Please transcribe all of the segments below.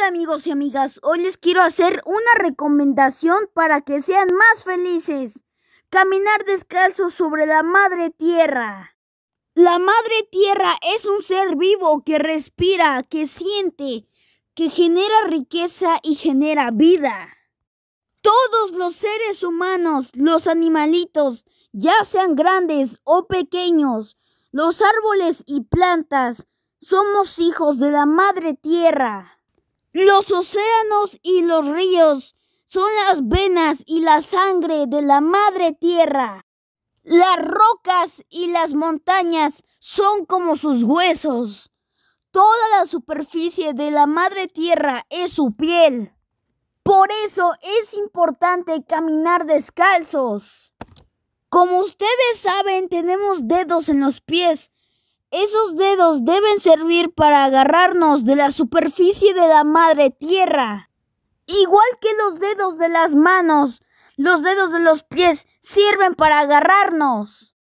Hola amigos y amigas, hoy les quiero hacer una recomendación para que sean más felices. Caminar descalzo sobre la madre tierra. La madre tierra es un ser vivo que respira, que siente, que genera riqueza y genera vida. Todos los seres humanos, los animalitos, ya sean grandes o pequeños, los árboles y plantas, somos hijos de la madre tierra. Los océanos y los ríos son las venas y la sangre de la madre tierra. Las rocas y las montañas son como sus huesos. Toda la superficie de la madre tierra es su piel. Por eso es importante caminar descalzos. Como ustedes saben, tenemos dedos en los pies esos dedos deben servir para agarrarnos de la superficie de la madre tierra. Igual que los dedos de las manos, los dedos de los pies sirven para agarrarnos.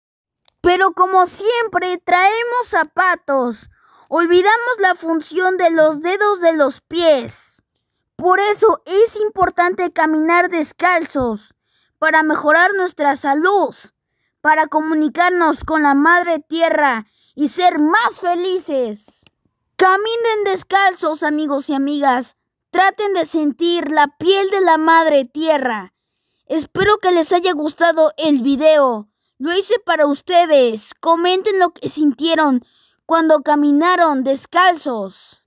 Pero como siempre traemos zapatos, olvidamos la función de los dedos de los pies. Por eso es importante caminar descalzos, para mejorar nuestra salud, para comunicarnos con la madre tierra y ser más felices. Caminen descalzos, amigos y amigas. Traten de sentir la piel de la madre tierra. Espero que les haya gustado el video. Lo hice para ustedes. Comenten lo que sintieron cuando caminaron descalzos.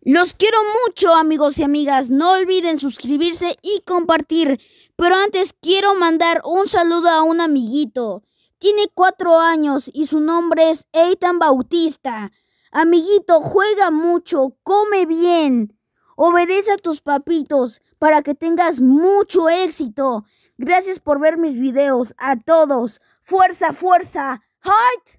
Los quiero mucho amigos y amigas, no olviden suscribirse y compartir, pero antes quiero mandar un saludo a un amiguito. Tiene cuatro años y su nombre es Eitan Bautista. Amiguito, juega mucho, come bien, obedece a tus papitos para que tengas mucho éxito. Gracias por ver mis videos. A todos, fuerza, fuerza. ¡Height!